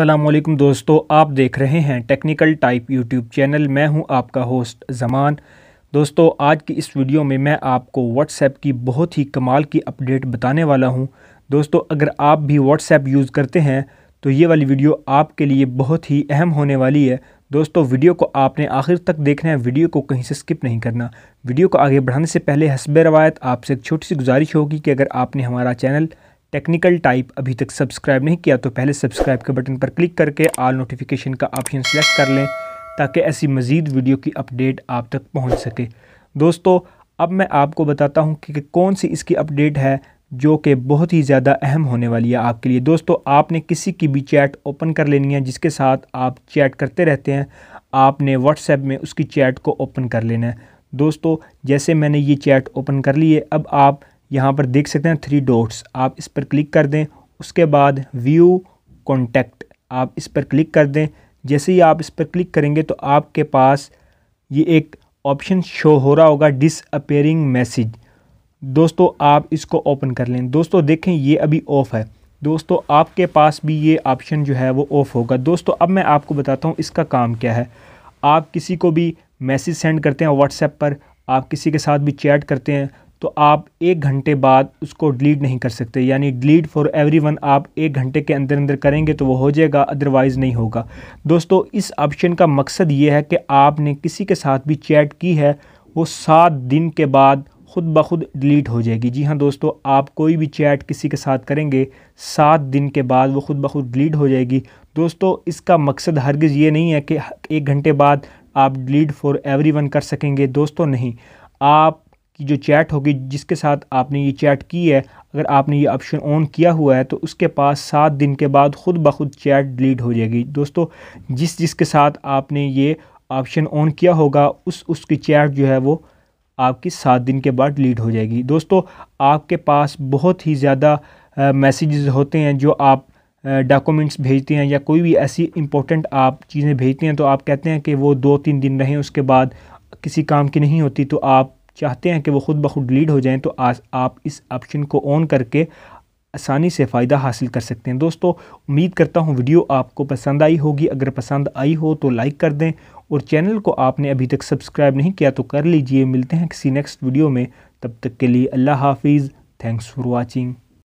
असलम दोस्तों आप देख रहे हैं टेक्निकल टाइप यूट्यूब चैनल मैं हूं आपका होस्ट ज़मान दोस्तों आज की इस वीडियो में मैं आपको व्हाट्सएप की बहुत ही कमाल की अपडेट बताने वाला हूं दोस्तों अगर आप भी व्हाट्सएप यूज़ करते हैं तो ये वाली वीडियो आपके लिए बहुत ही अहम होने वाली है दोस्तों वीडियो को आपने आखिर तक देखना है वीडियो को कहीं से स्किप नहीं करना वीडियो को आगे बढ़ाने से पहले हसब रवायत आपसे एक छोटी सी गुजारिश होगी कि अगर आपने हमारा चैनल टेक्निकल टाइप अभी तक सब्सक्राइब नहीं किया तो पहले सब्सक्राइब के बटन पर क्लिक करके आल नोटिफिकेशन का ऑप्शन सेलेक्ट कर लें ताकि ऐसी मज़ीद वीडियो की अपडेट आप तक पहुँच सके दोस्तों अब मैं आपको बताता हूँ कि, कि कौन सी इसकी अपडेट है जो कि बहुत ही ज़्यादा अहम होने वाली है आपके लिए दोस्तों आपने किसी की भी चैट ओपन कर लेनी है जिसके साथ आप चैट करते रहते हैं आपने व्हाट्सएप में उसकी चैट को ओपन कर लेना है दोस्तों जैसे मैंने ये चैट ओपन कर ली है अब आप यहाँ पर देख सकते हैं थ्री डॉट्स आप इस पर क्लिक कर दें उसके बाद व्यू कॉन्टैक्ट आप इस पर क्लिक कर दें जैसे ही आप इस पर क्लिक करेंगे तो आपके पास ये एक ऑप्शन शो हो रहा होगा डिसअपेयरिंग मैसेज दोस्तों आप इसको ओपन कर लें दोस्तों देखें ये अभी ऑफ़ है दोस्तों आपके पास भी ये ऑप्शन जो है वो ऑफ़ होगा दोस्तों अब मैं आपको बताता हूँ इसका काम क्या है आप किसी को भी मैसेज सेंड करते हैं व्हाट्सएप पर आप किसी के साथ भी चैट करते हैं तो आप एक घंटे बाद उसको डिलीट नहीं कर सकते यानी डिलीट फॉर एवरीवन आप एक घंटे के अंदर अंदर करेंगे तो वो हो जाएगा अदरवाइज़ नहीं होगा दोस्तों इस ऑप्शन का मकसद ये है कि आपने किसी के साथ भी चैट की है वो सात दिन के बाद ख़ुद ब खुद डिलीट हो जाएगी जी हाँ दोस्तों आप कोई भी चैट किसी के साथ करेंगे सात दिन के बाद वो ख़ुद ब खुद डिलीट हो जाएगी दोस्तों इसका मकसद हरगज़ ये नहीं है कि एक घंटे बाद आप डिलीट फॉर एवरीवन कर सकेंगे दोस्तों नहीं आप की जो चैट होगी जिसके साथ आपने ये चैट की है अगर आपने ये ऑप्शन ऑन किया हुआ है तो उसके पास सात दिन के बाद ख़ुद ब खुद चैट डिलीट हो जाएगी दोस्तों जिस जिसके साथ आपने ये ऑप्शन ऑन किया होगा उस उसकी चैट जो है वो आपकी सात दिन के बाद डिलीट हो जाएगी दोस्तों आपके पास बहुत ही ज़्यादा मैसेजेस होते हैं जो आप डॉक्यूमेंट्स भेजते हैं या कोई भी ऐसी इंपॉर्टेंट आप चीज़ें भेजते हैं तो आप कहते हैं कि वो दो तीन दिन रहें उसके बाद किसी काम की नहीं होती तो आप चाहते हैं कि वो ख़ुद ब खुद डिलीट हो जाएं तो आज आप इस ऑप्शन को ऑन करके आसानी से फ़ायदा हासिल कर सकते हैं दोस्तों उम्मीद करता हूँ वीडियो आपको पसंद आई होगी अगर पसंद आई हो तो लाइक कर दें और चैनल को आपने अभी तक सब्सक्राइब नहीं किया तो कर लीजिए मिलते हैं किसी नेक्स्ट वीडियो में तब तक के लिए अल्लाह हाफिज़ थैंक्स फॉर वॉचिंग